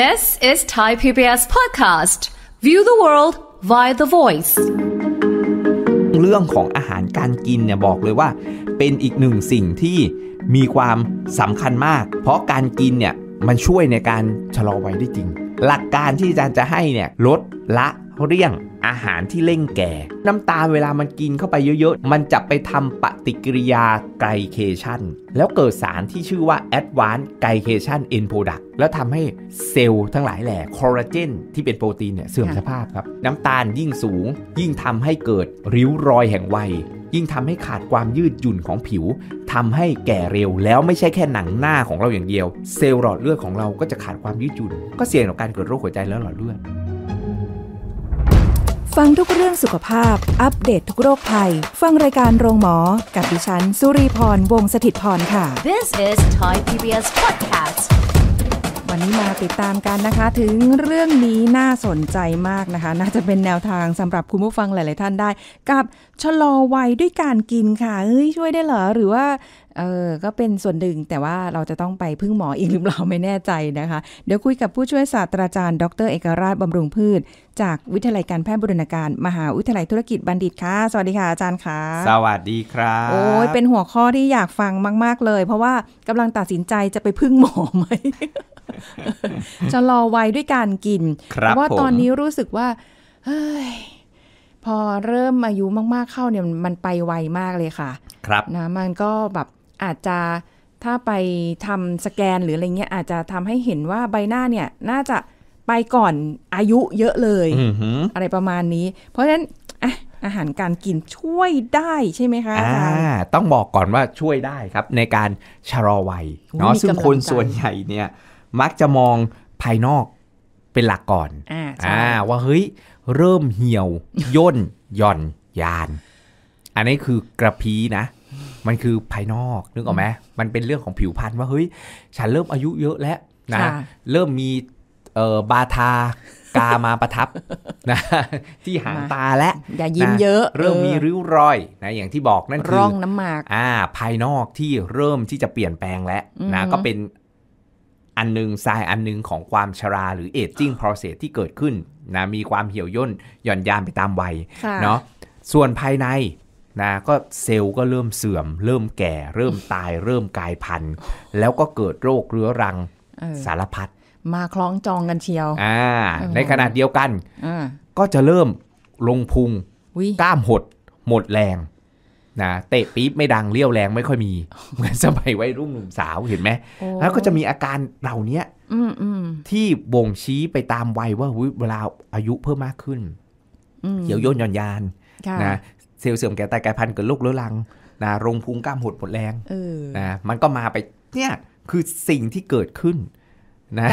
This is Thai PBS podcast. View the world via the voice. เรื่องของอาหารการกินเนี่ยบอกเลยว่าเป็นอีกหนึ่งสิ่งที่มีความสำคัญมาก เพราะการกินเนี่ยมันช่วยในการชะลอวัยได้จริง หลักการที่อาจารย์จะให้เนี่ยลดละเรี่กงอาหารที่เร่งแก่ น้ำตาลเวลามันกินเข้าไปเยอะๆ มันจะไปทำปฏิกิริยาไกลเคชัน แล้วเกิดสารที่ชื่อว่า Advanced ไกลเคชันเอ็นโ r ดักแล้วทำให้เซลล์ทั้งหลายแหล่คอลลาเจนที่เป็นโปรตีนเนี่ย เสื่อมสภาพครับ น้ำตาลยิ่งสูง ยิ่งทำให้เกิดริ้วรอยแห่งวัย ยิ่งทำให้ขาดความยืดหยุ่นของผิว ทำให้แก่เร็ว แล้วไม่ใช่แค่หนังหน้าของเราอย่างเดียว เซลล์หลอดเลือดของเราก็จะขาดความยืดหยุ่น ก็เสี่ยงต่อการเกิดโรคหัวใจและหลอดเลือดฟังทุกเรื่องสุขภาพ อัปเดตททุกโรคภัย ฟังรายการโรงหมอ กับดิฉันสุรีพรวงศิตพรค่ะ This is Thai PBS podcast วันนี้มาติดตามกันนะคะ ถึงเรื่องนี้น่าสนใจมากนะคะ น่าจะเป็นแนวทางสำหรับคุณผู้ฟังหลาย ๆ ท่านได้ กับชะลอวัยด้วยการกินค่ะ เฮ้ย ช่วยได้เหรอ หรือว่าเออ ก็เป็นส่วนหนึ่งแต่ว่าเราจะต้องไปพึ่งหมออีกหรือเปล่าไม่แน่ใจนะคะ เดี๋ยวคุยกับผู้ช่วยศาสตราจารย์ ดรเอกราช บำรุงพืช จากวิทยาลัยการแพทย์บุรณาการมหาวิทยาลัยธุรกิจบัณฑิตค่ะ สวัสดีค่ะอาจารย์ค่ะ สวัสดีครับ โอ้ยเป็นหัวข้อที่อยากฟังมาก ๆ เลย เพราะว่ากำลังตัดสินใจจะไปพึ่งหมอไหมจะรอไว้ด้วยการกินเพราะว่าตอนนี้รู้สึกว่าเฮ้ยพอเริ่มอายุมากๆเข้าเนี่ยมันไปไวมากเลยค่ะ ครับนะมันก็แบบอาจจะถ้าไปทำสแกนหรืออะไรเงี้ยอาจจะทำให้เห็นว่าใบหน้าเนี่ยน่าจะไปก่อนอายุเยอะเลย อะไรประมาณนี้ เพราะฉะนั้นอาหารการกินช่วยได้ใช่ไหมคะอาจารย์ต้องบอกก่อนว่าช่วยได้ครับ ในการชะลอวัยเนาะซึ่งคนส่วนใหญ่เนี่ย มักจะมองภายนอกเป็นหลักก่อนอ่า ว่าเฮ้ยเริ่มเหี่ยวย่นหย่อนยาน อันนี้คือกระพีนะมันคือภายนอกนึกออกไหมมันเป็นเรื่องของผิวพรรณว่าเฮ้ย ฉันเริ่มอายุเยอะแล้วนะ เริ่มมีเอ่อบาทากามาประทับนะที่หางตาและอย่ายิ้มเยอะ เริ่มมีริ้วรอยนะอย่างที่บอกนั่นคือร่องน้ำหมาก อ่า ภายนอกที่เริ่มที่จะเปลี่ยนแปลงแล้วนะก็เป็นอันนึงทรายอันนึงของความชราหรือเอจจิ้งโปรเซสที่เกิดขึ้นนะมีความเหี่ยวย่นหย่อนยานไปตามวัยเนาะส่วนภายในนะก็เซลล์ก็เริ่มเสื่อม เริ่มแก่ เริ่มตายเริ่มกลายพันธุ์แล้วก็เกิดโรคเรื้อรังสารพัดมาคล้องจองกันเชียว อ่า ในขณะเดียวกันก็จะเริ่มลงพุงกล้ามหด หมดแรง นะเตะปี๊บไม่ดังเลี้ยวแรงไม่ค่อยมีเหมือนสมัยวัยรุ่นหนุ่มสาวเห็นไหมแล้วก็จะมีอาการเหล่านี้ที่บ่งชี้ไปตามวัยว่าเวลาอายุเพิ่มมากขึ้นเหียวย่นหย่อนยานนะเซลล์เสื่อมแก่ตายกลายพันธุ์เกิดโรคเรื้อรังนะรงพุงกล้ามหดหมดแรงนะมันก็มาไปเนี่ยคือสิ่งที่เกิดขึ้นนะ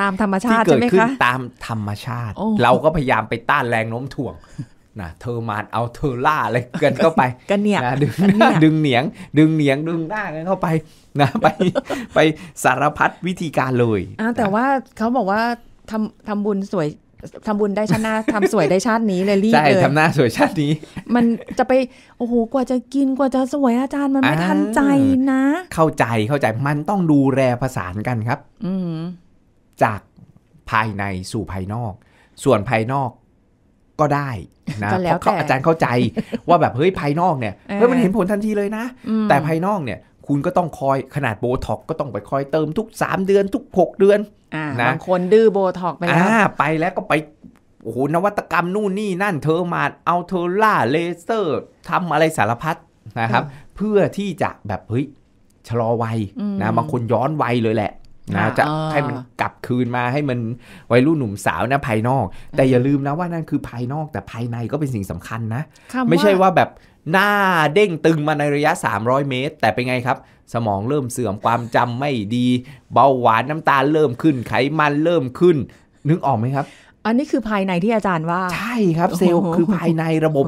ตามธรรมชาติที่เกิดขึ้นตามธรรมชาติ เราก็พยายามไปต้านแรงโน้มถ่วงนะเธอมาเอาเธอล่าอะไรกันเข้าไปกันเนี่ยดึงนดึงเหนียง ดึงเหนียงดึงหน้ากันเข้าไปนะไปไปสารพัดวิธีการเลยอ่าแต่ว่าเขาบอกว่าทำทำบุญสวยทำบุญได้ชาติหน้าทำสวยได้ชาตินี้เลยรีบเลยใช่ทำหน้าสวยชาตินี้ มันจะไปโอ้โห กว่าจะกินกว่าจะสวยอาจารย์มันไม่ทันใจนะ เข้าใจเข้าใจมันต้องดูแลผสานกันครับ อืจากภายในสู่ภายนอก ส่วนภายนอกก็ได้นะเพราะอาจารย์เข้าใจว่าแบบเฮ้ยภายนอกเนี่ยเฮ้ยมันเห็นผลทันทีเลยนะแต่ภายนอกเนี่ยคุณก็ต้องคอยขนาดโบท็อก ก็ต้องไปคอยเติมทุก 3 เดือนทุก 6 เดือนอนะบางคนดื้อโบท็อกไปแล้วไปแล้วก็ไป โอ้โห นวัตกรรมนู่นนี่นั่นเทอร์มาดเอาเทอร่าเลเซอร์ทำอะไรสารพัดนะครับ เพื่อที่จะแบบ เฮ้ย ชะลอวัยนะบางคนย้อนวัยเลยแหละนะจะให้มันกลับคืนมาให้มันวัยรุ่นหนุ่มสาวนะภายนอก แต่อย่าลืมนะว่านั่นคือภายนอกแต่ภายในก็เป็นสิ่งสำคัญนะไม่ใช่ว่าแบบหน้าเด้งตึงมาในระยะ 300 เมตร แต่เป็นไงครับ สมองเริ่มเสื่อมความจำไม่ดีเบาหวานน้ำตาลเริ่มขึ้นไขมันเริ่มขึ้นนึกออกไหมครับ อันนี้คือภายในที่อาจารย์ว่า ใช่ครับเซลล์คือภายในระบบ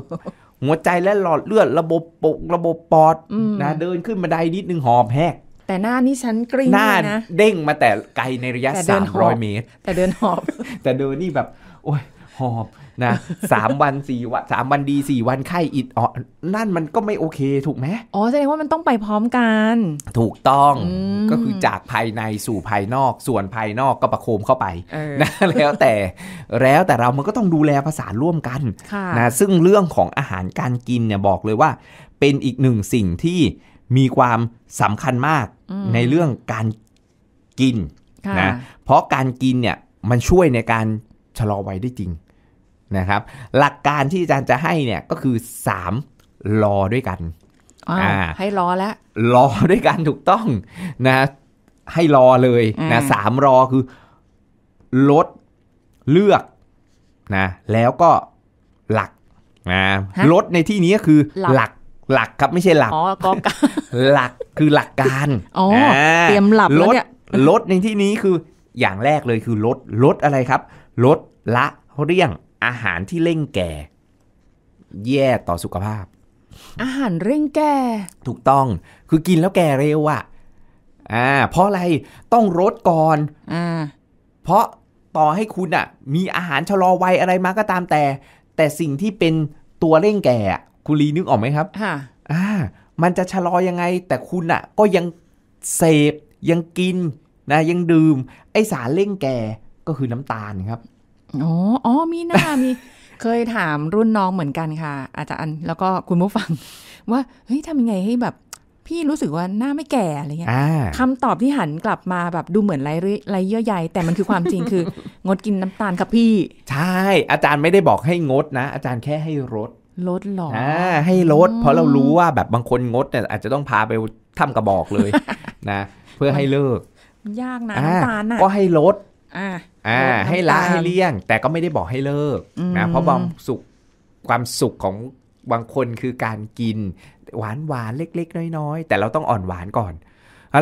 หัวใจและหลอดเลือดระบบปกระบบปอดนะเดินขึ้นบันไดนิดนึงหอบแหกแต่หน้านี่ฉันกริ้งนนะ เด้งมาแต่ไกลในระยะ300 เมตร แต่เดินหอบ แต่เดินนี่แบบ โอ้ยหอบนะสามวันสี่วันสามวันดีสี่วันไข้อิดอ๋อนั่นมันก็ไม่โอเคถูกไหมอ๋อแสดงว่ามันต้องไปพร้อมกันถูกต้องก็คือจากภายในสู่ภายนอก ส่วนภายนอก ก็ประโคมเข้าไปนะแล้วแต่แล้วแต่เรามันก็ต้องดูแลภาษาร่วมกันนะซึ่งเรื่องของอาหารการกินเนี่ยบอกเลยว่า เป็นอีกหนึ่งสิ่งที่มีความสำคัญมากในเรื่องการกินนะเพราะการกินเนี่ยมันช่วยในการชะลอวัยได้จริงนะครับ หลักการที่อาจารย์จะให้เนี่ยก็คือสามรอด้วยกันอ่าให้รอแล้วรอด้วยกันถูกต้องนะให้รอเลยนะสามรอคือลดเลือกนะแล้วก็หลักนะลดในที่นี้คือหลักหลักครับ ไม่ใช่หลับอ๋อกอหลักคือหลักการ อ๋อ เตรียมหลับลดลดในที่นี้คืออย่างแรกเลยคือลดลดอะไรครับลดละเรื่องอาหารที่เร่งแก่ แย่ต่อสุขภาพ อาหารเร่งแก่ ถูกต้องคือกินแล้วแก่เร็วอะ่ะอ่าเพราะอะไรต้องลดก่อน อ่า เพราะต่อให้คุณอ่ะ มีอาหารชะลอวัยอะไรมาก็ตามแต่ แต่สิ่งที่เป็นตัวเร่งแก่คุลีนึกออกไหมครับ ค่ะอ่า มันจะชะลอยังไงแต่คุณอ่ะ ก็ยังเสพยังกินนะยังดื่ม ไอสารเร่งแก่ก็คือน้ำตาลครับ อ๋ออ๋อมีหน้ามี เคยถามรุ่นน้องเหมือนกันค่ะ อาจารย์แล้วก็คุณผู้ฟังว่าเฮ้ยทำยังไงให้แบบ พี่รู้สึกว่าหน้าไม่แก่อะไรเงี้ยคำตอบที่หันกลับมาแบบดูเหมือนไรไรเยื่อใ่แต่มันคือความจริงคือ งดกินน้ำตาลครับพี่ ใช่ อาจารย์ไม่ได้บอกให้งดนะ อาจารย์แค่ให้ลดลดหรออ่าให้ลดเพราะเรารู้ว่าแบบบางคนงดเนี่ยอาจจะต้องพาไปทำกระบอกเลย นะ เพื่อให้เลิก ยากนะน้ำตาลนะก็ให้ลดอ่าอ่าให้ละให้เลี่ยง แต่ก็ไม่ได้บอกให้เลิกนะเพราะความสุขความสุขของบางคนคือการกิน หวานหวานเล็ก ๆ น้อยๆ แต่เราต้องอ่อนหวานก่อน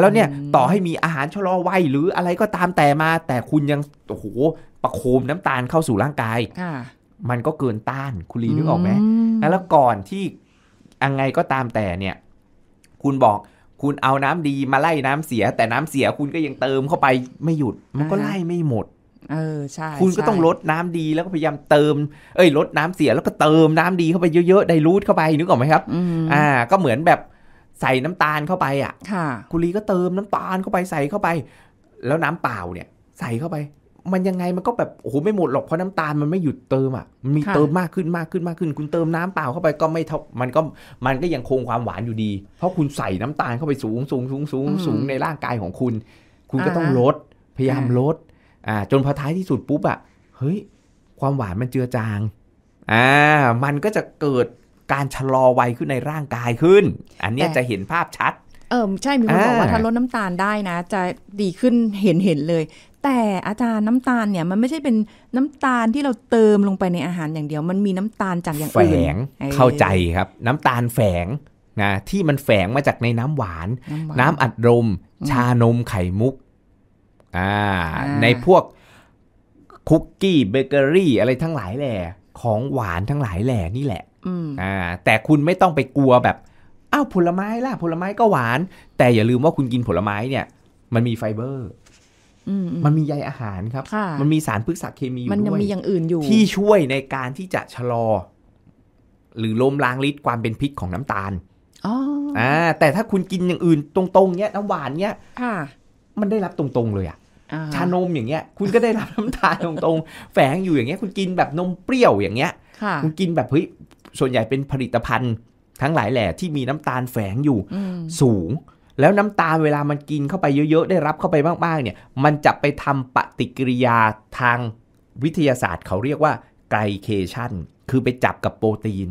แล้วเนี่ยต่อให้มีอาหารชะลอวัยหรืออะไรก็ตามแต่มาแต่คุณยังโอ้โหประโคมน้ำตาลเข้าสู่ร่างกายมันก็เกินต้านคุณลีนึกออกไหมแล้วก่อนที่ยังไงก็ตามแต่เนี่ย คุณบอกคุณเอาน้ำดีมาไล่น้ำเสีย แต่น้ำเสียคุณก็ยังเติมเข้าไป ไม่หยุด มันก็ไล่ไม่หมด เออใช่ คุณก็ต้องลดน้ำดีแล้วก็พยายามเติม เอ้ย ลดน้ำเสียแล้วก็เติมน้ำดีเข้าไปเยอะๆได้รูทเข้าไปนึกออกไหมครับ อ่า ก็เหมือนแบบใส่น้ำตาลเข้าไป อ่ะ ค่ะ คุณลีก็เติมน้ำตาลเข้าไปใส่เข้าไป แล้วน้ำเปล่าเนี่ยใส่เข้าไปมันยังไงมันก็แบบโอ้โหไม่หมดหรอกเพราะน้ำตาลมันไม่หยุดเติมอ่ะมีเติมมากขึ้นมากขึ้นมากขึ้น คุณเติมน้ำเปล่าเข้าไปก็ไม่เท่ามันก็มันก็ยังคงความหวานอยู่ดี เพราะคุณใส่น้ำตาลเข้าไปสูงสูงสูงสูงสูงในร่างกายของคุณ คุณก็ต้องลดพยายามลดอ่าจนพอท้ายที่สุดปุ๊บอ่ะเฮ้ยความหวานมันเจือจางอ่ามันก็จะเกิดการชะลอวัยขึ้นในร่างกายขึ้น อันนี้จะเห็นภาพชัด เออใช่มีคนบอกว่าถ้าลดน้ำตาลได้นะ จะดีขึ้นเห็นเห็นเลยแต่อาจารย์น้ำตาลเนี่ยมันไม่ใช่เป็นน้ำตาลที่เราเติมลงไปในอาหารอย่างเดียวมันมีน้ำตาลจากอย่างอื่นแฝง เข้าใจครับ น้ำตาลแฝงนะที่มันแฝงมาจากในน้ำหวาน น้ำอัดลมชานมไข่มุก อ่า ในพวกคุกกี้เบเกอรี่ อะไรทั้งหลายแหล่ของหวานทั้งหลายแหล่นี่แหละอ่าแต่คุณไม่ต้องไปกลัวแบบอ้าวผลไม้ล่ะผลไม้ก็หวาน แต่อย่าลืมว่าคุณกินผลไม้เนี่ย มันมีไฟเบอร์มันมีใยอาหารครับ มันมีสารพฤกษเคมีอยู่ด้วยมันมีอย่างอื่นอยู่ ที่ช่วยในการที่จะชะลอ หรือล้มล้างฤทธิ์ความเป็นพิษของน้ำตาลอ๋อแต่ถ้าคุณกินอย่างอื่นตรง ๆเนี้ยน้ำหวานเนี้ยมันได้รับตรงๆ เลยอ่ะชานมอย่างเงี้ย คุณก็ได้รับน้ำตาลตรงๆ แฝงอยู่อย่างเงี้ย คุณกินแบบนมเปรี้ยวอย่างเงี้ยคุณกินแบบเฮ้ยส่วนใหญ่เป็นผลิตภัณฑ์ทั้งหลายแหล่ที่มีน้ำตาลแฝงอยู่สูงแล้วน้ำตาลเวลามันกินเข้าไปเยอะ ๆ ได้รับเข้าไปมาก ๆ เนี่ย มันจะไปทำปฏิกิริยาทางวิทยาศาสตร์เขาเรียกว่าไกลเคชันคือไปจับกับโปรตีน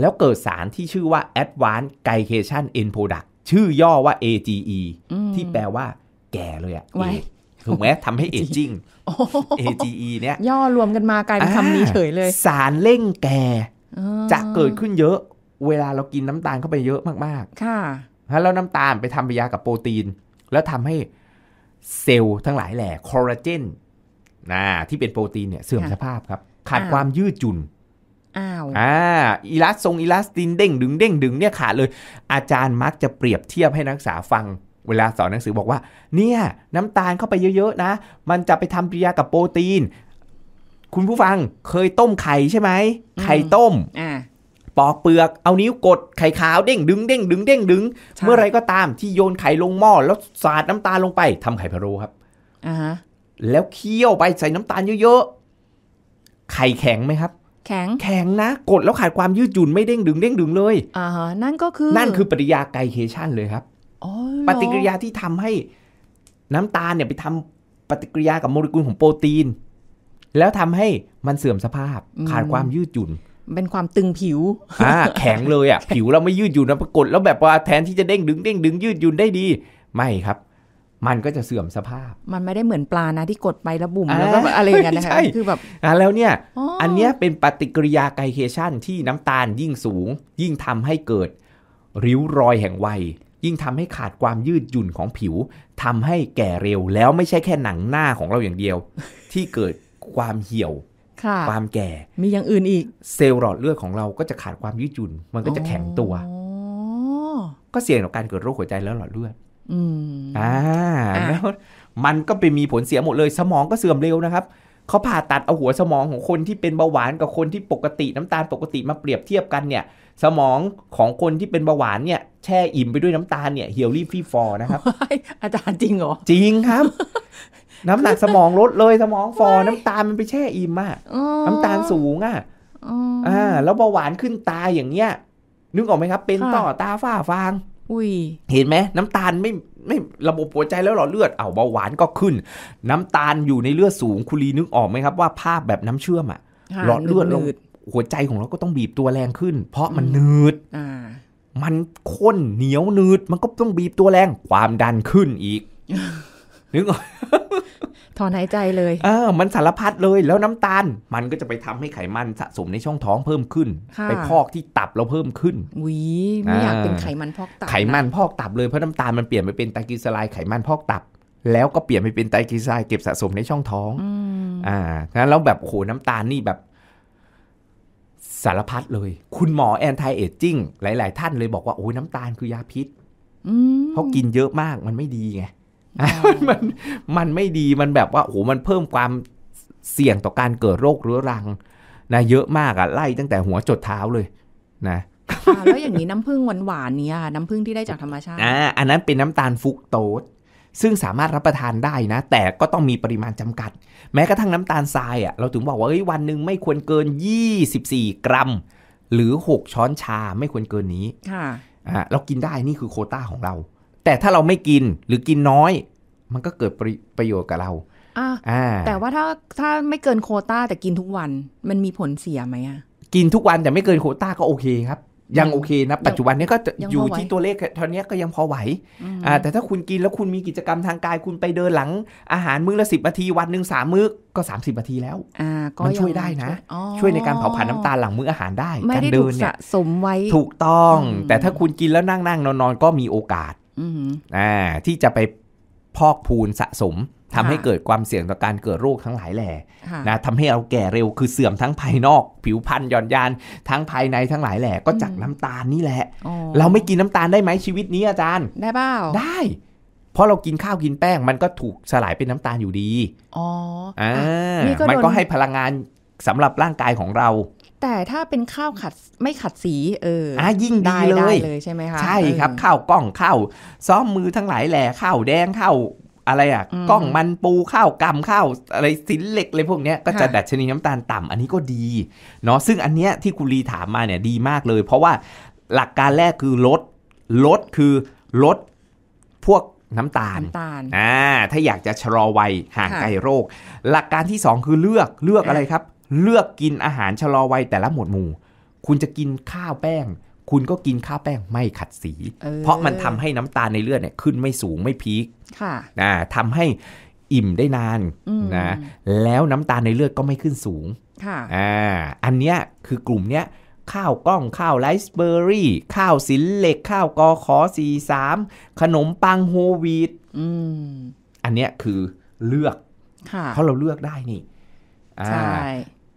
แล้วเกิดสารที่ชื่อว่า Advanced Glycation End Product ชื่อย่อว่า AGE ที่แปลว่าแก่เลยอะถูกไหมทำให้เอจิ้ง AGE เนี่ย ย่อรวมกันมากลายเป็นคำนี้เฉยเลย สารเร่งแก่จะเกิดขึ้นเยอะ เวลาเรากินน้ำตาลเข้าไปเยอะมากๆ ค่ะแล้วน้ำตาลไปทำปฏิกิริยากับโปรตีน แล้วทำให้เซลล์ทั้งหลายแหล่คอลลาเจน นะ ที่เป็นโปรตีนเนี่ยเสื่อมสภาพครับ ขาดความยืดหยุ่นอ้าวอ่าอิลาสทรงอิลาสตินเด้งดึงเด้งดึง เนี่ยขาดเลย อาจารย์มักจะเปรียบเทียบให้นักศึกษาฟัง เวลาสอนหนังสือบอกว่า เนี่ย น้ำตาลเข้าไปเยอะๆนะ มันจะไปทำปฏิกิริยากับโปรตีน คุณผู้ฟังเคยต้มไข่ใช่ไหมไข่ต้มปอกเปลือกเอานิ้วกดไข่ขาวเด้ง ดึงเด้งดึงเด้งดึง เมื่อไรก็ตามที่โยนไข่ลงหม้อแล้วสาดน้ำตาลลงไป ทำไข่พะโล้ครับอ่าแล้วเคี่ยวไปใส่น้ำตาลเยอะ ๆ ไข่แข็งไหมครับ แข็ง แข็งนะ กดแล้วขาดความยืดหยุ่นไม่เด้งดึงเด้งดึงเลยอ่านั่นก็คือ นั่นคือปฏิกิริยาไกลเคชันเลยครับปฏิกิริยาที่ทำให้น้ำตาลเนี่ยไปทำปฏิกิริยากับโมเลกุลของโปรตีน แล้วทำให้มันเสื่อมสภาพขาดความยืดหยุ่นเป็นความตึงผิวอ่าแข็งเลยอ่ะ ผิวเราไม่ยืดหยุ่นนะปรากฏแล้วแบบว่าแทนที่จะเด้งดึงเด้งดึงยืดหยุ่นได้ดี ไม่ครับ มันก็จะเสื่อมสภาพ มันไม่ได้เหมือนปลานะที่กดไปแล้วบุ่มแล้วก็อะไรอย่างเงี้ยนะคะคือแบบอ่าแล้วเนี่ยอันเนี้ยเป็นปฏิกิริยาไกลเคชันที่น้ำตาลยิ่งสูง ยิ่งทำให้เกิดริ้วรอยแห่งวัย ยิ่งทำให้ขาดความยืดหยุ่นของผิว ทำให้แก่เร็วแล้วไม่ใช่แค่หนังหน้าของเราอย่างเดียว ที่เกิดความเหี่ยวความแก่ มีอย่างอื่นอีก เซลล์หลอดเลือดของเราก็จะขาดความยืดหยุ่น มันก็จะแข็งตัวก็เสี่ยงต่อการเกิดโรคหัวใจแล้วหลอดเลือดอ่า แล้ว มันก็ไปมีผลเสียหมดเลย สมองก็เสื่อมเร็วนะครับ เขาผ่าตัดเอาหัวสมองของคนที่เป็นเบาหวานกับคนที่ปกติน้ำตาลปกติมาเปรียบเทียบกัน เนี่ย สมองของคนที่เป็นเบาหวาน เนี่ย แช่อิ่มไปด้วยน้ำตาลเนี่ยเฮียวรีบฟีฟอนะ ครับ อาจารย์จริงเหรอ จริงครับน้ำหนักสมองลดเลยสมองฟอน้ำตาลมันไปแช่อิ่มอ่ะน้ำตาลสูงอ่ะอ่าแล้วเบาหวานขึ้นตาอย่างเงี้ย นึกออกไหมครับเป็นต่อตาฝ้าฟางอุ้ย เห็นไหมน้ำตาลไม่ไม่ระบบหัวใจแล้วหลอดเลือดเอาเบาหวานก็ขึ้น น้ำตาลอยู่ในเลือดสูงคุรีนึกออกไหมครับว่าภาพแบบน้ำเชื่อมอ่ะหลอดเลือดลงหัวใจของเราก็ต้องบีบตัวแรงขึ้น เพราะมันนืดมันข้นเหนียวนืดมันก็ต้องบีบตัวแรงความดันขึ้นอีกนึกออกถอนหายใจเลยเออมันสารพัดเลย แล้วน้ำตาลมันก็จะไปทำให้ไขมันสะสมในช่องท้องเพิ่มขึ้น ไปพอกที่ตับเราเพิ่มขึ้นวิไม่อยากเป็นไขมันพอกตับ ไขมันพอกตับเลย เพราะน้ำตาลมันเปลี่ยนไปเป็นไตรกลีเซอไรด์ไขมันพอกตับ แล้วก็เปลี่ยนไปเป็นไตรกลีเซอไรด์เก็บสะสมในช่องท้องอ่างั้นแล้วแบบโหน้ำตาลนี่แบบ สารพัดเลย คุณหมอแอนตี้เอจจิ้งหลาย ๆ ท่านเลยบอกว่าโอ้ยน้ำตาลคือยาพิษเพราะกินเยอะมาก มันไม่ดีไงมันมันไม่ดีมันแบบว่าโอ้โห มันเพิ่มความเสี่ยงต่อการเกิดโรคเรื้อรังนะเยอะมากอะไล่ตั้งแต่หัวจดเท้าเลย นะแล้วอย่างนี้น้ำผึ้งหวานๆเนี่ยน้ำผึ้งที่ได้จากธรรมชาติอ่าอันนั้นเป็นน้ำตาลฟุกโตส ซึ่งสามารถรับประทานได้นะ แต่ก็ต้องมีปริมาณจำกัด แม้กระทั่งน้ำตาลทรายอะ่ะเราถึงบอกว่าวันหนึ่งไม่ควรเกิน 24 กรัม หรือ6ช้อนชาไม่ควรเกินนี้ค่ะอ่าเรากินได้นี่คือโคต้าของเราแต่ถ้าเราไม่กินหรือกินน้อย มันก็เกิดประประโยชน์กับเราอ่าแต่ว่าถ้าถ้าไม่เกินโคต้าแต่กินทุกวันมันมีผลเสียไหมอ่ะ กินทุกวัน แต่ไม่เกินโคต้าก็โอเคครับ ยังโอเคนะ ปัจจุบันนี้ ก็อยู่ที่ตัวเลขเท่านี้ก็ยังพอไหวอ่าแต่ถ้าคุณกินแล้วคุณมีกิจกรรมทางกาย คุณไปเดินหลังอาหารมื้อละสิบนาทีวันหนึ่งสามมื้อก็ 30นาทีแล้วอ่าก็มันช่วยได้นะ ช่วยในการเผาผลาญน้ำตาลหลังมื้ออาหารได้การเดินเนี่ยสมไว้ถูกต้อง แต่ถ้าคุณกินแล้วนั่งนั่งนอนนอนก็มีโอกาสอ่าที่จะไปพอกพูนสะสม ทำให้เกิดความเสี่ยงต่อการเกิดโรคทั้งหลายแหล่นะทำให้เราแก่เร็วคือเสื่อมทั้งภายนอกผิวพรรณหย่อนยาน ทั้งภายในทั้งหลายแหล่ก็จากน้ำตาลนี่แหละ เราไม่กินน้ำตาลได้ไหมชีวิตนี้อาจารย์ได้เปล่าได้เพราะเรากินข้าวกินแป้งมันก็ถูกสลายเป็นน้ำตาลอยู่ดีอ๋ออ่ามันก็ให้พลังงานสำหรับร่างกายของเราแต่ถ้าเป็นข้าวขัดไม่ขัดสีเอออ่ะยิ่งดีเลยใช่ไหมคะใช่ครับข้าวกล้องข้าวซ้อมมือทั้งหลายแหล่ข้าวแดงข้าวอะไรอ่ะกล้องมันปูข้าวกำข้าวอะไรสินเหล็กเลยพวกเนี้ยก็จะดัชนีน้ำตาลต่ำ อันนี้ก็ดีเนาะซึ่งอันเนี้ยที่คุณลีถามมาเนี่ยดีมากเลย เพราะว่าหลักการแรกคือลดลดคือลดพวกน้ำตาลตาลอ่าถ้าอยากจะชะลอวัยห่างไกลโรค หลักการที่2คือเลือกเลือกอะไรครับเลือกกินอาหารชะลอวัยแต่ละหมวดหมู่ คุณจะกินข้าวแป้ง คุณก็กินข้าวแป้งไม่ขัดสี เพราะมันทำให้น้ำตาลในเลือดเนี่ยขึ้นไม่สูงไม่พีค ค่ะ ทำให้อิ่มได้นานนะ แล้วน้ำตาลในเลือดก็ไม่ขึ้นสูง ค่ะอ่าอันเนี้ยคือกลุ่มเนี้ยข้าวกล้องข้าวไรซ์เบอร์รี่ข้าวสินเหล็กข้าวกอขอสีสามขนมปังโฮวีตอันเนี้ยคือเลือกเพราะเราเลือกได้นี่ใช่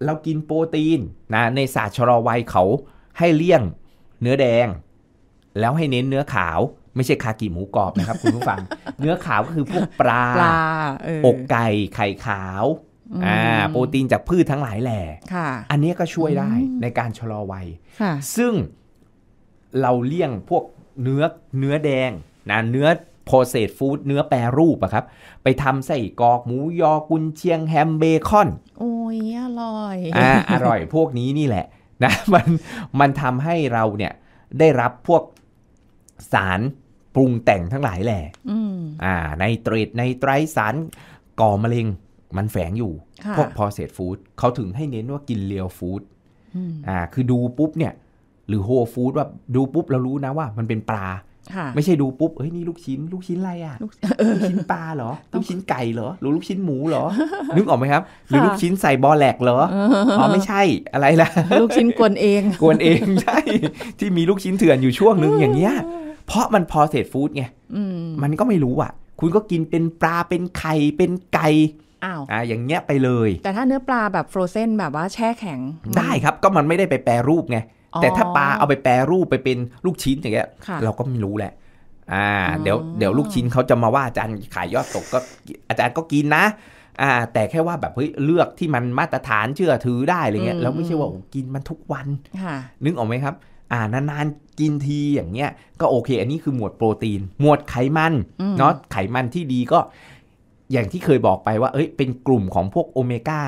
เรากินโปรตีนนะในศาสตร์ชรอวัยเขาให้เลี่ยงเนื้อแดง แล้วให้เน้นเนื้อขาว ไม่ใช่คากิหมูกรอบนะครับคุณผู้ฟัง เนื้อขาวก็คือพวกปลาปลาอกไก่ไข่ขาวอ่าโปรตีนจากพืชทั้งหลายแหล่อันนี้ก็ช่วยได้ในการชะลอวัยซึ่งเราเลี่ยงพวกเนื้อเนื้อแดงนะเนื้อโพเซตฟู้ดเนื้อแปรรูปอะครับ ไปทำใส่กอกหมูยอกุนเชียงแฮมเบคอน โอ้ย อร่อยอ่าอร่อยพวกนี้นี่แหละ นะมันมันทำให้เราเนี่ยได้รับพวกสารปรุงแต่งทั้งหลายแหละอ่าในตรดในไตรสารก่อมะเร็ง มันแฝงอยู่ พวกพรเซตฟู้ดเขาถึงให้เน้นว่ากินเลียวฟู้ดอ่า คือดูปุ๊บเนี่ย หรือโฮฟู้ดว่าดูปุ๊บเรารู้นะว่า มันเป็นปลาไม่ใช่ดูปุ๊บเฮ้ยนี่ลูกชิ้นลูกชิ้นอะไรอ่ะลูกชิ้นปลาเหรอ ลูกชิ้นไก่เหรอหรือลูกชิ้นหมูเหรอ นึกออกไหมครับ หรือลูกชิ้นใส่บอแหลกเหรออ๋อไม่ใช่อะไรล่ะ ลูกชิ้นกวนเอง กวนเองใช่ที่มีลูกชิ้นเถื่อนอยู่ช่วงหนึ่งอย่างเงี้ยเพราะมันพอเศษฟู้ดไงมันก็ไม่รู้อ่ะ คุณก็กินเป็นปลาเป็นไข่เป็นไก่อ้าวอ่าอย่างเงี้ยไปเลย แต่ถ้าเนื้อปลาแบบฟรอเซนแบบว่าแช่แข็ง ได้ครับก็มันไม่ได้ไปแปรรูปไงแต่ถ้าปลาเอาไปแปรรูปไปเป็นลูกชิ้นอย่างเงี้ยเราก็ไม่รู้แหละ อ่า เดี๋ยวเดี๋ยวลูกชิ้นเขาจะมาว่าอาจารย์ขายยอดตกก็อาจารย์ก็กินนะ อ่า แต่แค่ว่าแบบเฮ้ยเลือกที่มันมาตรฐานเชื่อถือได้อะไรเงี้ยแล้วไม่ใช่ว่ากินมันทุกวันนึกออกไหมครับ อ่านานๆกินทีอย่างเงี้ย ก็โอเค อันนี้คือหมวดโปรตีนหมวดไขมันเนาะไขมันที่ดีก็ อย่างที่เคยบอกไปว่าเอ้ยเป็นกลุ่มของพวกโอเมก้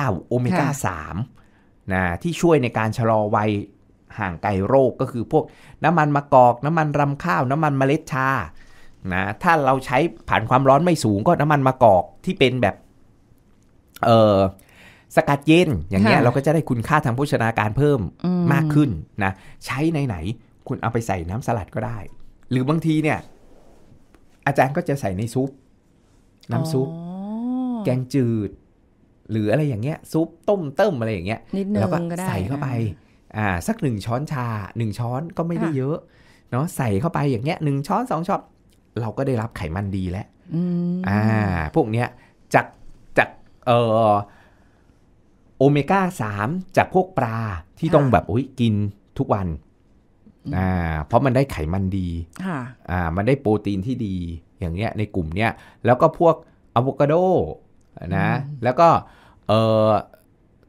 า9 โอเมก้า3นะที่ช่วยในการชะลอวัยห่างไกลโรคก็คือพวกน้ำมันมะกอก น้ำมันรำข้าว น้ำมันเมล็ดชานะถ้าเราใช้ผ่านความร้อนไม่สูงก็ น้ำมันมะกอกที่เป็นแบบ เออสกัดเย็นอย่างเงี้ยเราก็จะได้คุณค่าทางโภชนาการเพิ่มมากขึ้นนะใช้ในไหน คุณเอาไปใส่น้ำสลัดก็ได้ หรือบางทีเนี่ย อาจารย์ก็จะใส่ในซุป น้ำซุป แกงจืดหรืออะไรอย่างเงี้ยซุปต้มเติมอะไรอย่างเงี้ยแล้วก็ใส่เข้าไป อ่า สักหนึ่งช้อนชาหนึ่งช้อนก็ไม่ได้เยอะ เนาะใส่เข้าไปอย่างเงี้ยหนึ่งช้อนสองช้อนเราก็ได้รับไขมันดีแล้วอ่า พวกเนี้ยจากจากเอ่อโอเมก้าสามจากพวกปลาที่ต้องแบบอุ้ยกินทุกวันอ่าเพราะมันได้ไขมันดีอ่า มันได้โปรตีนที่ดีอย่างเงี้ย ในกลุ่มเนี้ยแล้วก็พวกอะโวคาโดนะแล้วก็เออ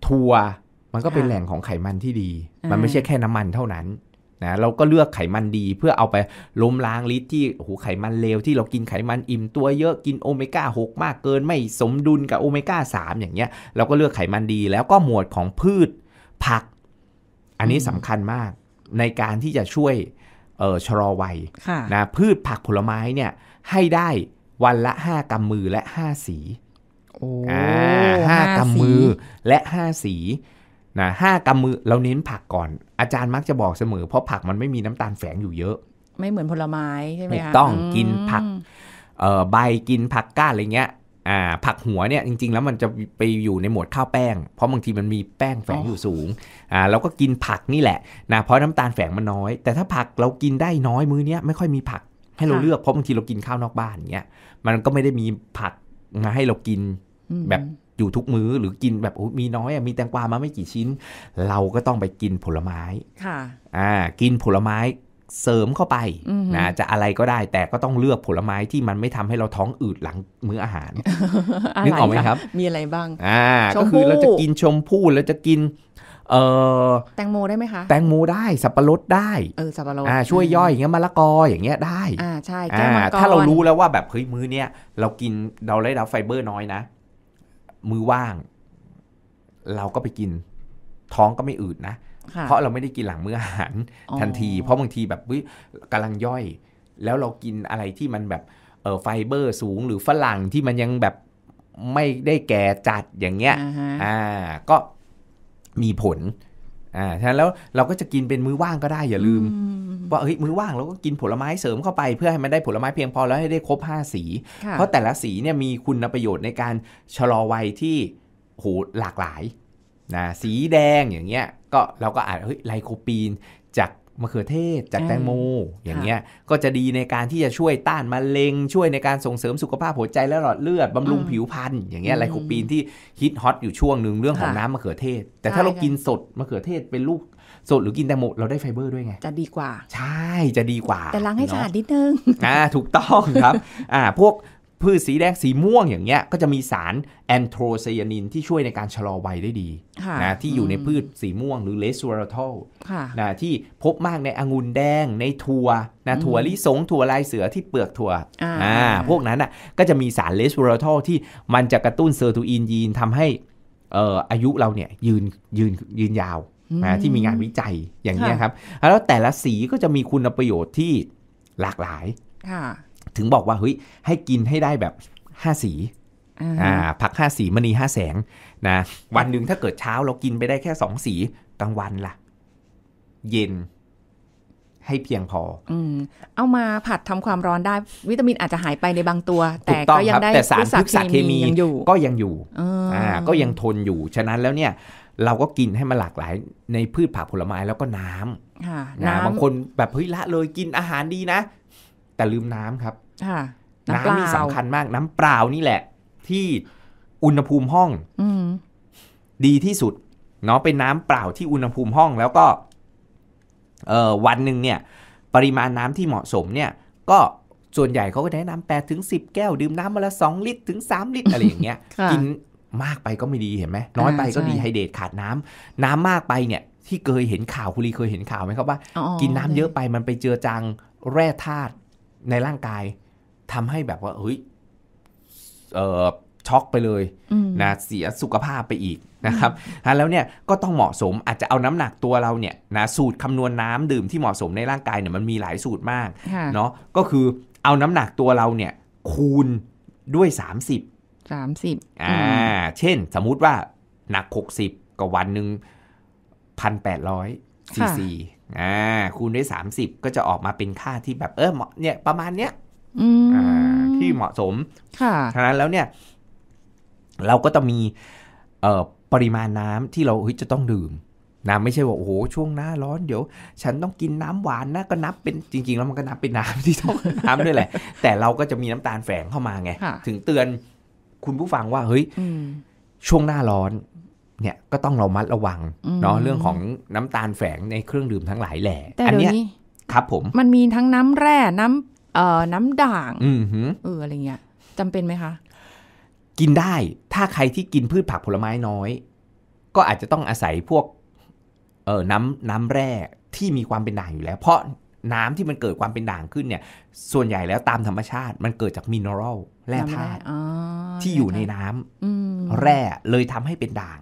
ทัวมันก็เป็นแหล่งของไขมันที่ดี มันไม่ใช่แค่น้ำมันเท่านั้นนะเราก็เลือกไขมันดีเพื่อเอาไปล้มล้างลิตรที่หูไขมันเลวที่เรากินไขมันอิ่มตัวเยอะกินโอเมก้าหมากเกินไม่สมดุลกับโอเมก้าสอย่างเงี้ยเราก็เลือกไขมันดีแล้วก็หมวดของพืชผัก อันนี้สำคัญมากในการที่จะช่วยเออชะลอวัยนะพืชผักผลไม้เนี่ยให้ได้วันละ 5กำมือและ 5 สีห้ากำมือและห้าสีนะห้ากำมือเราเน้นผักก่อนอาจารย์มักจะบอกเสมอเพราะผักมันไม่มีน้ำตาลแฝงอยู่เยอะไม่เหมือนผลไม้ใช่ไหมคะต้องกินผักเอใบกินผักก้านอะไรเงี้ยอ่าผักหัวเนี่ยจริงๆ แล้วมันจะไปอยู่ในหมวดข้าวแป้ง เพราะบางทีมันมีแป้งแฝงอยู่สูงอ่าเราก็กินผักนี่แหละนะเพราะน้ำตาลแฝงมันน้อยแต่ถ้าผักเรากินได้น้อยมื้อเนี้ยไม่ค่อยมีผัก ให้เราเลือกเพราะบางทีเรากินข้าวนอกบ้านเงี้ยมันก็ไม่ได้มีผักมาให้เรากินแบบอยู่ทุกมื้อหรือกินแบบมีน้อย มีแตงกวามาไม่กี่ชิ้น เราก็ต้องไปกินผลไม้ค่ะ อ่า กินผลไม้เสริมเข้าไปนะจะอะไรก็ได้ แต่ก็ต้องเลือกผลไม้ที่มันไม่ทำให้เราท้องอืดหลังมื้ออาหารนึกออกไหมครับมีอะไรบ้าง อ่าก็คือเราจะกินชมพู่แล้วจะกิน เออแตงโมได้ไหมคะ แตงโมได้สับปะรดได้เออสับปะรดอ่าช่วยย่อยอย่างเงี้ยมะละกออย่างเงี้ยได้ อ่าใช่แก้มกอถ้าเรารู้แล้วว่าแบบเฮ้ยมื้อเนี้ยเรากินเราได้รับไฟเบอร์น้อยนะมือว่างเราก็ไปกินท้องก็ไม่อืดนะ เพราะเราไม่ได้กินหลังมื้ออาหารทันที เพราะบางทีแบบกำลังย่อย แล้วเรากินอะไรที่มันแบบไฟเบอร์สูงหรือฝรั่งที่มันยังแบบไม่ได้แก่จัดอย่างเงี้ยอ่าก็มีผลอ่าฉะนั้นแล้วเราก็จะกินเป็นมื้อว่างก็ได้ อย่าลืมว่าเฮ้ย มื้อว่างเราก็กินผลไม้เสริมเข้าไปเพื่อให้มันได้ผลไม้เพียงพอแล้วให้ได้ครบ5สี เพราะแต่ละสีเนี่ยมีคุณประโยชน์ในการ ชะลอวัยที่โหหลากหลายนะสีแดงอย่างเงี้ย ก็เราก็อาจเฮ้ยไลโคปีนจากมะเขือเทศ จากแตงโมอย่างเงี้ยก็จะดีในการที่จะช่วยต้านมะเร็งช่วยในการส่งเสริมสุขภาพหัวใจและหลอดเลือดบำรุงผิวพรรณอย่างเงี้ยไลโคปีนที่ฮิตฮอตอยู่ช่วงหนึ่งเรื่องของน้ำมะเขือเทศ แต่ถ้าเรากินสดมะเขือเทศ เป็นลูกสดหรือกินแตงโมเราได้ไฟเบอร์ด้วยไงจะดีกว่า ใช่จะดีกว่า แต่ล้างให้สะอาดนิดนึงอ่า ถูกต้องครับอ่าพวกพืชสีแดง สีม่วงอย่างเงี้ยก็จะมีสารแอนโทไซยานิน ที่ช่วยในการชะลอวัยได้ดีนะที่อยู่ในพืชสีม่วงหรือเลสวอร์ทอลนะที่พบมากในองุ่นแดงในถั่วนะถั่วลิสง ถั่วลายเสือที่เปลือกถั่วอ่าพวกนั้นอ่ะก็จะมีสารเลสวอร์ทอลที่มันจะกระตุ้นเซอร์ทูอินยีนทำให้อายุเราเนี่ยยืนยืนยืนยาวนะที่มีงานวิจัยอย่างนี้ครับ แล้วแต่ละสีก็จะมีคุณประโยชน์ที่หลากหลายถึงบอกว่าเฮ้ยให้กินให้ได้แบบห้าสีอ่าผักห้าสีมณีห้าแสง นะวันหนึ่งถ้าเกิดเช้าเรากินไปได้แค่สองสีกลางวันละ่ะ เย็นให้เพียงพอ อืม เอามาผัดทำความร้อนได้วิตามินอาจจะหายไปในบางตัว แต่ก็ยังได้แต่สารพิษสารเคมียังอยู่ก็ยังอยู่อ่า ก็ยังทนอยู่ ฉะนั้นแล้วเนี่ย เราก็กินให้มันหลากหลาย ในพืชผักผลไม้แล้วก็น้ำนะบางคนแบบเฮ้ยละ เลยกินอาหารดีนะ แต่ลืมน้ำครับน้ำนี่สำคัญมากน้ำเปล่านี่แหละ ที่อุณหภูมิห้องอดีที่สุดเนาะเป็นน้ำเปล่าที่อุณหภูมิห้อง แล้วก็ เออวันหนึ่งเนี่ย ปริมาณน้ำที่เหมาะสมเนี่ย ก็ส่วนใหญ่เขาก็แนะนำแปดถึงสิบแก้วดื่มน้ำมาละสองลิตรถึงสามลิตรอะไรอย่างเงี้ยกินมากไปก็ไม่ดีเห็นไหม น้อยไปก็ดีไฮเดทตขาดน้ำ น้ำมากไปเนี่ย ที่เคยเห็นข่าวคุณลีเคยเห็นข่าวไหมครับว่ากินน้ำเยอะไปมันไปเจือจางแร่ธาตุในร่างกายทำให้แบบว่าเฮ้ย เออช็อกไปเลยนะเสียสุขภาพไปอีกนะครับแล้วเนี่ยก็ต้องเหมาะสม อาจจะเอาน้ำหนักตัวเราเนี่ยนะสูตรคำนวณน้ำดื่มที่เหมาะสมในร่างกายเนี่ยมันมีหลายสูตรมากเนาะก็คือเอาน้ำหนักตัวเราเนี่ย คูณด้วย 30 30อ่าเช่นสมมุติว่า หนัก 60ก็วันหนึ่งพันแปดร้อยซีซีอ่าคูณด้วย 30 ก็จะออกมาเป็นค่าที่แบบเออเนี่ยประมาณเนี้ยที่เหมาะสมคฉะนั้นแล้วเนี่ย เราก็จะมีปริมาณน้ำที่เราจะต้องดื่มน้ำไม่ใช่ว่าโอ้โหช่วงหน้าร้อนเดี๋ยว ฉันต้องกินน้ำหวานนะก็นับเป็นจริงๆแล้วมันก็นับเป็นน้ำที่ต้องน้ำด้วยแหละ แต่เราก็จะมีน้ำตาลแฝงเข้ามาไง ถึงเตือนคุณผู้ฟังว่า เฮ้ยช่วงหน้าร้อน เนี่ยก็ต้องเรามัดระวัง เนาะเรื่องของน้ำตาลแฝงในเครื่องดื่มทั้งหลายแหล่อันนี้ครับ ผมมันมีทั้งน้ำแร่น้ำน้ำด่างเอออะไรเงี้ย จำเป็นไหมคะ กินได้ ถ้าใครที่กินพืชผักผลไม้น้อย ก็อาจจะต้องอาศัยพวกเออน้ำน้ำแร่ ที่มีความเป็นด่างอยู่แล้ว เพราะน้ำที่มันเกิดความเป็นด่างขึ้นเนี่ย ส่วนใหญ่แล้วตามธรรมชาติมันเกิดจากมินเนอรัลแร่ธาตุที่อยู่ในน้ำแร่ เลยทำให้เป็นด่าง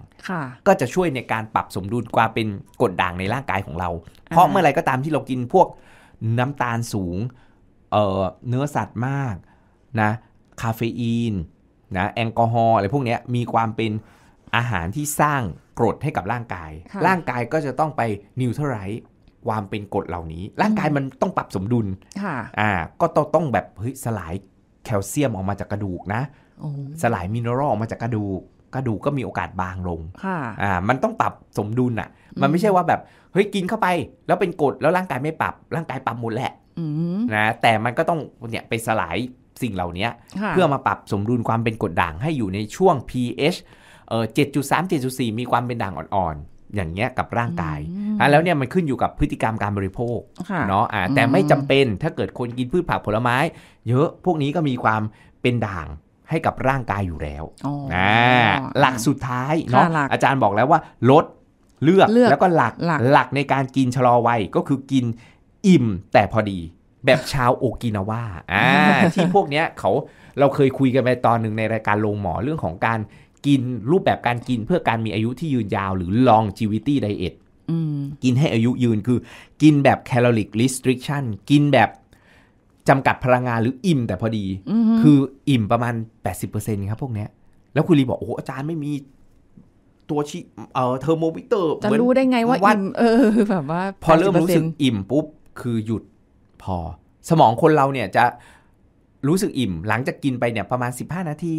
ก็จะช่วยในการปรับสมดุลกว่าเป็นกรดด่างในร่างกายของเรา เพราะเมื่อไรก็ตามที่เรากินพวกน้ำตาลสูงเเนื้อสัตว์มากนะคาเฟอีนนะแอลกอฮอล์อะไรพวกนี้มีความเป็นอาหารที่สร้างกรดให้กับร่างกาย ร่างกายก็จะต้องไปนิวเทอร์ไรต์ความเป็นกรดเหล่านี้ ร่างกายมันต้องปรับสมดุลอ่าก็ต้องต้องแบบเฮ้ยสลายแคลเซียมออกมาจากกระดูกนะสลายมินเนอรัลออกมาจากกระดูกกระดูกก็มีโอกาสบางลงอ่ามันต้องปรับสมดุลอ่ะมันไม่ใช่ว่าแบบเฮ้ยกินเข้าไปแล้วเป็นกรดแล้วร่างกายไม่ปรับร่างกายปรับหมดแหละนะแต่มันก็ต้องเนี่ยไปสลายสิ่งเหล่านี้เพื่อมาปรับสมดุลความเป็นกรดด่างให้อยู่ในช่วง pH เอ่อ7.3 7.4 มีความเป็นด่างอ่อนๆ อย่างเงี้ยกับร่างกายอ่ะแล้วเนี่ยมันขึ้นอยู่กับพฤติกรรมการบริโภคเนาะแต่ไม่จำเป็นถ้าเกิดคนกินพืชผักผลไม้ เยอะพวกนี้ก็มีความเป็นด่างให้กับร่างกายอยู่แล้วนะหลักสุดท้ายเนาะอาจารย์บอกแล้วว่าลดเลือกแล้วก็หลักหลักในการกินชะลอวัยก็คือกินอิ่มแต่พอดีแบบชาวโอกินาวาอ่า ที่พวกเนี้ยเขาเราเคยคุยกันไปตอนหนึ่งในรายการลงหมอเรื่องของการกินรูปแบบการกินเพื่อการมีอายุที่ยืนยาวหรือ longevity diet กินให้อายุยืนคือ กินแบบ caloric restriction กินแบบจำกัดพลังงานหรืออิ่มแต่พอดี คืออิ่มประมาณ 80%ครับพวกเนี้ยแล้วคุณลีบอกโอ้อาจารย์ไม่มีตัวชีเอ่อเทอร์โมมิเตอร์จะรู้ได้ไงว่าอิ่มเออแบบว่าพอเริ่มรู้สึกอิ่มปุ๊บคือหยุดพอสมองคนเราเนี่ยจะรู้สึกอิ่ม หลังจากกินไปเนี่ยประมาณ 15 นาที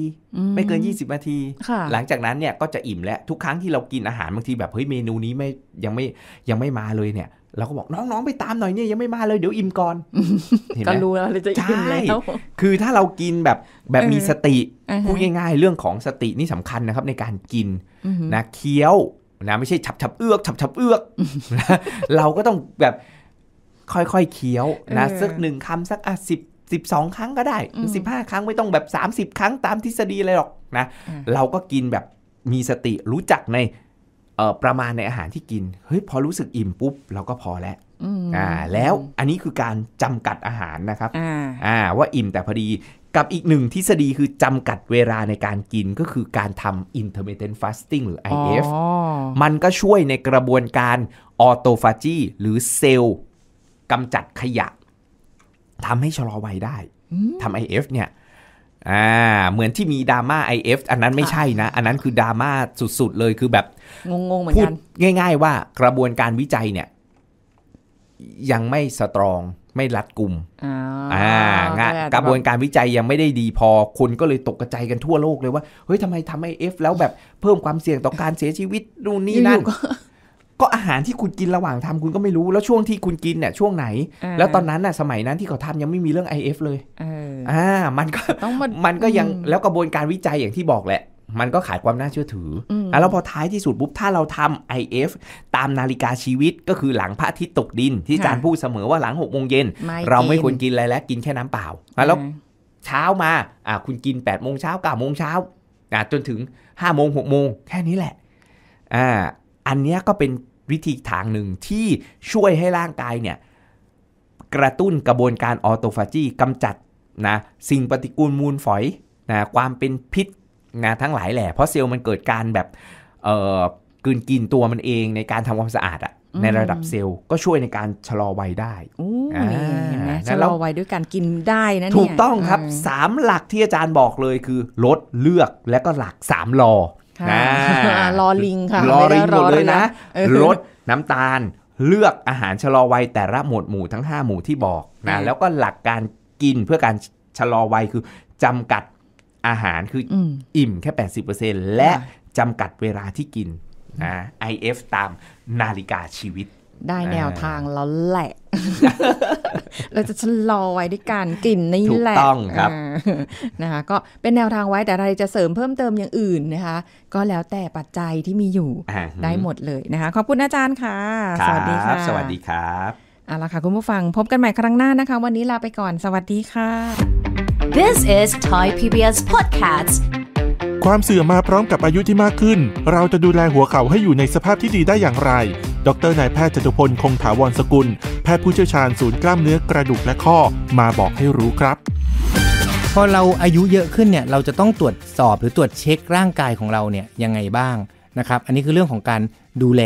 ไม่เกิน 20 นาทีหลังจากนั้นเนี่ยก็จะอิ่มแล้ว ทุกครั้งที่เรากินอาหารบางทีแบบเฮ้ยเมนูนี้ไม่ยังไม่ยังไม่มาเลยเนี่ย เราก็บอกน้องๆไปตามหน่อยเนี่ยยังไม่มาเลยเดี๋ยวอิ่มก่อนเห็นไหมก็รู้แล้วจะอิ่มแล้วคือถ้าเรากินแบบแบบมีสติพูดง่ายๆ เรื่องของสตินี่สำคัญนะครับในการกินนะเคี้ยวนะไม่ใช่ฉับฉับเอื้อกฉับฉับเอื้อกเราก็ต้องแบบค่อย ๆเคี้ยวนะสักหนึ่งคำสักอ่ะสิบสิบสองครั้งก็ได้สิบห้าครั้งไม่ต้องแบบสามสิบครั้งตามทฤษฎีเลยหรอกนะ เราก็กินแบบมีสติรู้จักในประมาณในอาหารที่กิน เฮ้ยพอรู้สึกอิ่มปุ๊บ เราก็พอแล้วอ่าแล้วอันนี้คือการจำกัดอาหารนะครับอ่าว่าอิ่มแต่พอดีกับอีกหนึ่งทฤษฎีคือจำกัดเวลาในการกินก็คือการทำ intermittent fasting หรือ IF มันก็ช่วยในกระบวนการ autophagy หรือเซลล์กำจัดขยะทำให้ชะลอวัยได้ทำไอเอฟเนี่ยอ่าเหมือนที่มีดราม่า IF อันนั้นไม่ใช่นะ อันนั้นคือดราม่าสุด ๆ เลยคือแบบ งงๆเหมือนกันง่าย ๆ ว่ากระบวนการวิจัยเนี่ย ยังไม่สตรองไม่รัดกลุ่มอ่างานกระบวนการวิจัยยังไม่ได้ดีพอคนก็เลยตกกระจายกันทั่วโลกเลยว่าเฮ้ยทำไมทำไอเอฟแล้วแบบเพิ่มความเสี่ยงต่อการเสียชีวิตนู่นนี่นั่นก็อาหารที่คุณกินระหว่างทำคุณก็ไม่รู้แล้วช่วงที่คุณกินเนี่ยช่วงไหน แล้วตอนนั้นน่ะสมัยนั้นที่เขาทายังไม่มีเรื่อง IF เลยอ่ามันก็มันก็ยังแล้วกระบวนการวิจัยอย่างที่บอกแหละ มันก็ขาดความน่าเชื่อถือแล้วพอท้ายที่สุดปุ๊บถ้าเราทำ IF ตามนาฬิกาชีวิตก็คือหลังพระอาทิตย์ตกดิน ที่อาจารย์พูดเสมอว่าหลังหกโมงเย็นเราไม่ควรกินอะไรแล้วกินแค่น้ำเปล่าแล้วเช้ามา อ่าคุณกิน8ปดโมงเช้าเก้าโมงเช้าอ่าจนถึงห้าโมงหกโมงแค่นี้แหละอ่าอันนี้ก็เป็นวิธีทางหนึ่งที่ช่วยให้ร่างกายเนี่ย กระตุ้นกระบวนการออโตฟาจีกำจัดนะ สิ่งปฏิกูลมูลฝอยนะความเป็นพิษนะทั้งหลายแหละ เพราะเซลล์มันเกิดการแบบเอ่อกินกินตัวมันเองในการทำความสะอาดอะในระดับเซลล์ก็ช่วยในการชะลอวัยได้เห็นไหมชะลอวัยด้วยการกินได้นะถูกต้องครับสามหลักที่อาจารย์บอกเลย คือลดเลือกและก็หลักสามรอนะรอลิงค่ะรอลิงหมดเลยนะลดน้ำตาลเลือกอาหารชะลอวัยแต่ละหมวดหมู่ทั้ง 5 หมู่ที่บอกนะแล้วก็หลักการกินเพื่อการชะลอวัยคือจำกัดอาหารคืออิ่มแค่ 80%และจำกัดเวลาที่กินนะ IF ตามนาฬิกาชีวิตได้แนวทางแล้วแหละ เราจะชะลอไว้ด้วยการกลิ่นนี่แหละ ถูกต้องครับ นะคะก็เป็นแนวทางไว้แต่อะไรจะเสริมเพิ่มเติมอย่างอื่นนะคะ ก็แล้วแต่ปัจจัยที่มีอยู่ได้หมดเลยนะคะขอบคุณอาจารย์ค่ะ สวัสดีครับ สวัสดีครับเอาละค่ะคุณผู้ฟังพบกันใหม่ครั้งหน้านะคะวันนี้ลาไปก่อนสวัสดีค่ะ This is Thai PBS Podcast ความเสื่อมมาพร้อมกับอายุที่มากขึ้น เราจะดูแลหัวเข่าให้อยู่ในสภาพที่ดีได้อย่างไร ดรนายแพทย์จตุพลคงถาวรสกุล แพทย์ผู้เชี่ยวชาญศูนย์กล้ามเนื้อกระดูกและข้อ มาบอกให้รู้ครับ พอเราอายุเยอะขึ้นเนี่ยเราจะต้องตรวจสอบหรือตรวจเช็คร่างกายของเราเนี่ยยังไงบ้างนะครับ อันนี้คือเรื่องของการดูแล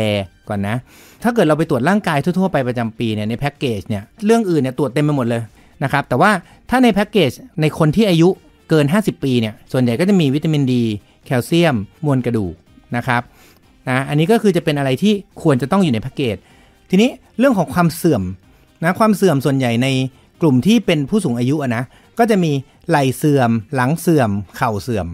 ก่อนนะ ถ้าเกิดเราไปตรวจร่างกายทั่ว ๆ ไปประจำปีเนี่ยในแพ็กเกจเนี่ยเรื่องอื่นเนี่ยตรวจเต็มไปหมดเลยนะครับ แต่ว่าถ้าในแพ็กเกจในคนที่อายุเกิน 50 ปีเนี่ยส่วนใหญ่ก็จะมีวิตามินดีแคลเซียม มวลกระดูกนะครับนะอันนี้ก็คือจะเป็นอะไรที่ควรจะต้องอยู่ในแพ็กเกจทีนี้เรื่องของความเสื่อมนะความเสื่อมส่วนใหญ่ในกลุ่มที่เป็นผู้สูงอายุนะก็จะมีไหล่เสื่อม หลังเสื่อมเข่าเสื่อม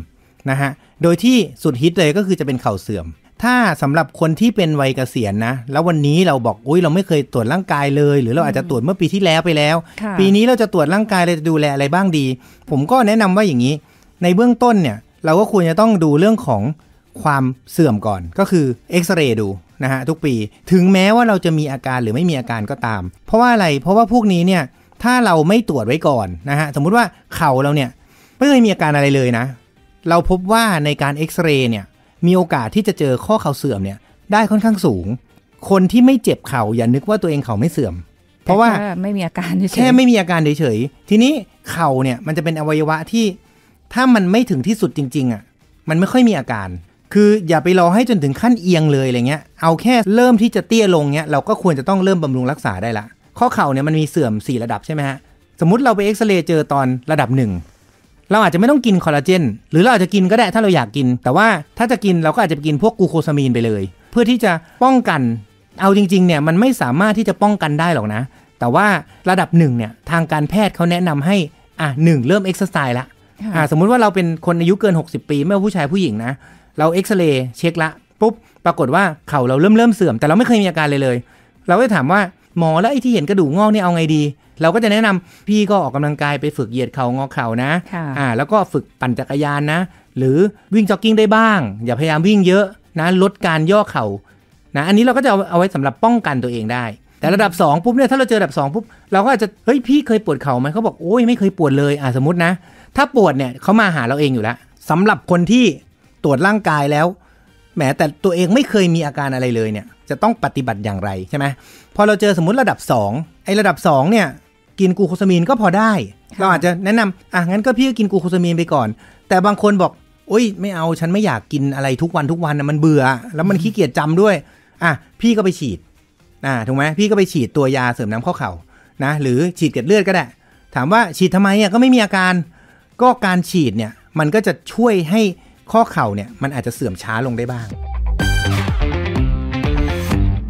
นะฮะโดยที่สุดฮิตเลยก็คือจะเป็นเข่าเสื่อมถ้าสำหรับคนที่เป็น วัยเกษียณนะแล้ววันนี้เราบอกอุ้ยเราไม่เคยตรวจร่างกายเลย หรือเราอาจจะตรวจเมื่อปีที่แล้วไปแล้ว ปีนี้เราจะตรวจร่างกายเราจะดูแลอะไรบ้างดี ผมก็แนะนำว่าอย่างนี้ ในเบื้องต้นเนี่ยเราก็ ควรจะต้องดูเรื่องของความเสื่อมก่อนก็คือเอ็กซเรย์ดู นะฮะ ทุกปีถึงแม้ว่าเราจะมีอาการหรือไม่มีอาการก็ตาม เพราะว่าอะไรเพราะว่าพวกนี้เนี่ยถ้าเราไม่ตรวจไว้ก่อนนะฮะสมมุติว่าเข่าเราเนี่ยไม่เคยมีอาการอะไรเลยนะเราพบว่าในการเอ็กซเรย์เนี่ยมีโอกาสที่จะเจอข้อเข่าเสื่อมเนี่ยได้ค่อนข้างสูง คนที่ไม่เจ็บเข่าอย่านึกว่าตัวเองเข่าไม่เสื่อม เพราะว่าไม่มีอาการแค่ไม่มีอาการเฉยๆ ทีนี้เข่าเนี่ยมันจะเป็นอวัยวะที่ ถ้ามันไม่ถึงที่สุดจริง ๆอ่ะมันไม่ค่อยมีอาการ คืออย่าไปรอให้จนถึงขั้นเอียงเลยอะไรเงี้ย เอาแค่เริ่มที่จะเตี้ยลงเนี้ยเราก็ควรจะต้องเริ่มบำรุงรักษาได้ละ ข้อเข่าเนี่ยมันมีเสื่อม4ระดับใช่ไหมฮะสมมติเราไปเอ็กซเรย์เจอตอนระดับหนึ่งเราอาจจะไม่ต้องกินคอลลาเจนหรือเราอาจจะกินก็ได้ถ้าเราอยากกิน แต่ว่าถ้าจะกินเราก็อาจจะกินพวกกูโคซามีนไปเลยเพื่อที่จะป้องกันเอาจริง ๆเนี่ยมันไม่สามารถที่จะป้องกันได้หรอกนะ แต่ว่าระดับหนึ่งเนี่ยทางการแพทย์เขาแนะนำให้ อ่ะหนึ่งเริ่มเอ็กซ์ไซส์ละอ่าสมมุติว่าเราเป็นคนอายุเกิน 60 ปีไม่ว่าผู้ชายผู้หญิงนะ เราเอ็กซเรย์เช็คละปุ๊บปรากฏว่าเข่าเราเริ่มเริ่มเสื่อมแต่เราไม่เคยมีอาการเลยเลยเราก็ถามว่าหมอแล้วไอ้ที่เห็นกระดูกงอกนี่เอาไงดี เราก็จะแนะนำพี่ก็ออกกำลังกายไปฝึกเหยียดเข่างอเข่านะอ่า แล้วก็ฝึกปั่นจักรยานนะ หรือวิ่งจ็อกกิ้งได้บ้าง อย่าพยายามวิ่งเยอะนะ ลดการย่อเข่า นะ อันนี้เราก็จะเอาเอาไว้สำหรับป้องกันตัวเองได้ แต่ระดับ2ปุ๊บเนี่ย ถ้าเราเจอระดับ2ปุ๊บ เราก็อาจจะ เฮ้ย พี่เคยปวดเข่าไหมเขาบอกโอ้ยไม่เคยปวดเลยอ่าสมมตินะ ถ้าปวดเนี่ยเขามาหาเราเองอยู่แล้วสำหรับคนที่ตรวจร่างกายแล้วแหมแต่ตัวเองไม่เคยมีอาการอะไรเลยเนี่ย จะต้องปฏิบัติอย่างไรใช่ไหมพอเราเจอสมมติระดับ 2 ไอ้ระดับ 2เนี่ยกินกูโคสมีนก็พอได้เราอาจจะแนะนำอ่ะงั้นก็พี่ก็กินกูโคสมีนไปก่อนแต่บางคนบอกโอ้ยไม่เอาฉันไม่อยากกินอะไรทุกวันทุกวันนะมันเบื่อแล้วมันขี้เกียจจำด้วยอ่ะพี่ก็ไปฉีดอ่าถูกไหมพี่ก็ไปฉีดตัวยาเสริมน้ำข้อเข่านะหรือฉีดเกล็ดเลือดก็ได้ ถามว่าฉีดทำไมอ่ะก็ไม่มีอาการก็การฉีดเนี่ยมันก็จะช่วยให้ข้อเข่าเนี่ย มันอาจจะเสื่อมช้าลงได้บ้าง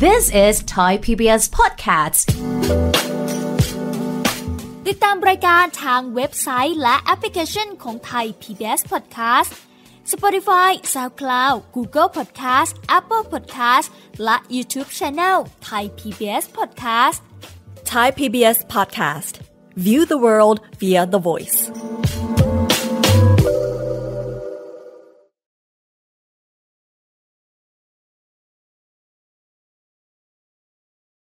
This is Thai PBS Podcast ติดตามรายการทางเว็บไซต์ และแอปพลิเคชันของ Thai PBS Podcast Spotify SoundCloud Google Podcast Apple Podcast และ YouTube Channel Thai PBS Podcast Thai PBS Podcast View the world via the voice